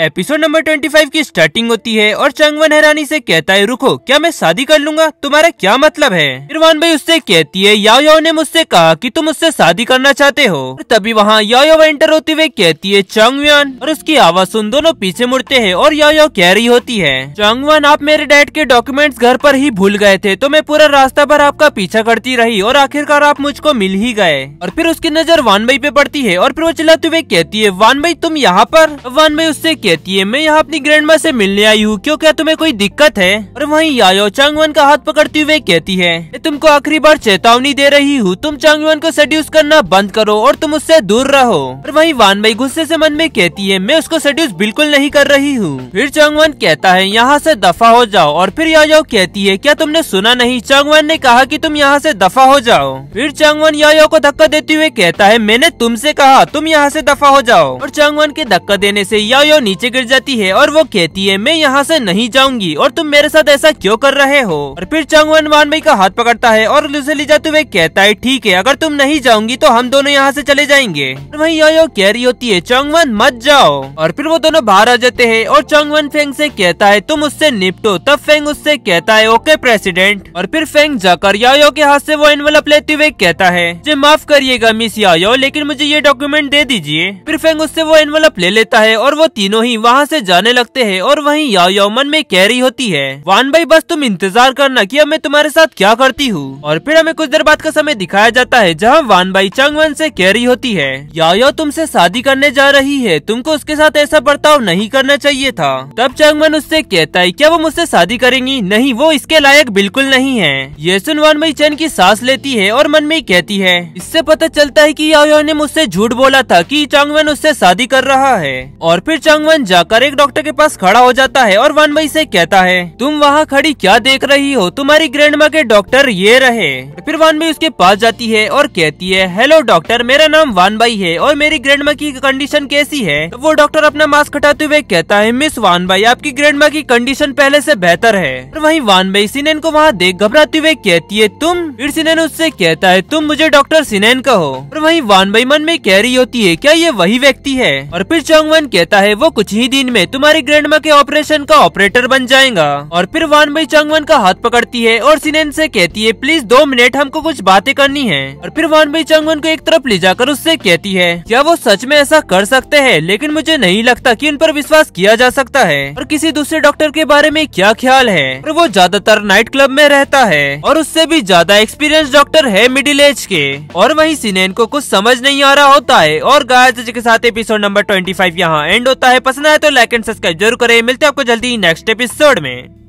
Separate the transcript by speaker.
Speaker 1: episode number 25 की starting होती है और चंगवन हैरानी से कहता है रुको क्या मैं शादी कर लूंगा तुम्हारा क्या मतलब है इरवान भाई उससे कहती है याओ याओ ने मुझसे कहा कि तुम उससे शादी करना चाहते हो तभी वहाँ याओ याओ एंटर होते हुए कहती है चंगवान और उसकी आवाज सुन दोनों पीछे मुड़ते हैं और याओ याओ कह रही होती है चंगवान आप मेरे डैड के डॉक्यूमेंट्स घर पर ही भूल गए थे तो मैं पूरा रास्ता भर आपका पीछा करती रही और आखिरकार आप मुझको मिल ही गए और फिर उसकी नजर वान भाई पे पड़ती है और फिर वो चिल्लाते हुए कहती है वान भाई तुम यहाँ पर वान भाई उससे कहती है मैं यहाँ अपनी ग्रैंड माँ ऐसी मिलने आई हूँ क्यों क्या तुम्हें कोई दिक्कत है और वही यायो चांगवन का हाथ पकड़ती हुए कहती है मैं तुमको आखिरी बार चेतावनी दे रही हूँ तुम चांगवन को सड्यूस करना बंद करो और तुम उससे दूर रहो और वही वान भाई गुस्से ऐसी मन में कहती है मैं उसको सड्यूस बिल्कुल नहीं कर रही हूँ फिर चांगवन कहता है यहाँ ऐसी दफा हो जाओ और फिर यायो कहती है क्या तुमने सुना नहीं चांगवन ने कहा की तुम यहाँ ऐसी दफा हो जाओ फिर चांगवन यायो को धक्का देते हुए कहता है मैंने तुम कहा तुम यहाँ ऐसी दफा हो जाओ और चांगवन के धक्का देने ऐसी यायो नीचे गिर जाती है और वो कहती है मैं यहाँ से नहीं जाऊंगी और तुम मेरे साथ ऐसा क्यों कर रहे हो और फिर चंगवन वान भाई का हाथ पकड़ता है और उसे ले जाते हुए कहता है ठीक है अगर तुम नहीं जाऊंगी तो हम दोनों यहाँ से चले जाएंगे वही यो, यो कह रही होती है चंगवन मत जाओ और फिर वो दोनों बाहर आ जाते हैं और चंगवन फेंग से कहता है तुम उससे निपटो तब फेंग उससे कहता है ओके प्रेसिडेंट और फिर फेंग जाकर यायो के हाथ से वो एनवलप लेते हुए कहता है मुझे माफ करिएगा मिस यायो लेकिन मुझे ये डॉक्यूमेंट दे दीजिए फिर फेंग उससे वो एनवलप ले लेता है और वो तीनों ही वहाँ से जाने लगते हैं और वहीं याओ यौमन में कह रही होती है वान भाई बस तुम इंतजार करना कि अब मैं तुम्हारे साथ क्या करती हूँ और फिर हमें कुछ देर बाद का समय दिखाया जाता है जहाँ वान भाई चंगवन से कह रही होती है याओ तुमसे शादी करने जा रही है तुमको उसके साथ ऐसा बर्ताव नहीं करना चाहिए था तब वन उससे कहता है क्या वो मुझसे शादी करेंगी नहीं वो इसके लायक बिल्कुल नहीं है ये सुन वान भाई चैन की सांस लेती है और मन में ही कहती है इससे पता चलता है की याओ ने मुझसे झूठ बोला था की चांगवन उससे शादी कर रहा है और फिर चांगवन वन जाकर एक डॉक्टर के पास खड़ा हो जाता है और वन भाई से कहता है तुम वहाँ खड़ी क्या देख रही हो तुम्हारी ग्रैंड माँ के डॉक्टर ये रहे फिर वान भाई उसके पास जाती है और कहती है हेलो डॉक्टर मेरा नाम वान भाई है और मेरी ग्रैंड माँ की कंडीशन कैसी है वो डॉक्टर अपना मास्क हटाते हुए कहता है मिस वान भाई आपकी ग्रैंड माँ की कंडीशन पहले ऐसी बेहतर है और वहीं वान भाई सिनेन को वहाँ देख घबराते हुए कहती है तुम फिर सिनेन उससे कहता है तुम मुझे डॉक्टर सिनेन कहो और वही वान भाई मन में कह रही होती है क्या ये वही व्यक्ति है और फिर चौंगवन कहता है वो कुछ ही दिन में तुम्हारी ग्रैंड के ऑपरेशन का ऑपरेटर बन जाएगा और फिर वान भाई चंगवन का हाथ पकड़ती है और सिनेन से कहती है प्लीज दो मिनट हमको कुछ बातें करनी है और फिर वान भाई चंगवन को एक तरफ ले जाकर उससे कहती है क्या वो सच में ऐसा कर सकते है लेकिन मुझे नहीं लगता की उन पर विश्वास किया जा सकता है और किसी दूसरे डॉक्टर के बारे में क्या ख्याल है और वो ज्यादातर नाइट क्लब में रहता है और उससे भी ज्यादा एक्सपीरियंस डॉक्टर है मिडिल एज के और वही सिनेन को कुछ समझ नहीं आ रहा होता है और गायत्री के साथ एपिसोड नंबर ट्वेंटी फाइव यहाँ एंड होता है पसंद आए तो लाइक एंड सब्सक्राइब जरूर करें मिलते हैं आपको जल्दी नेक्स्ट एपिसोड में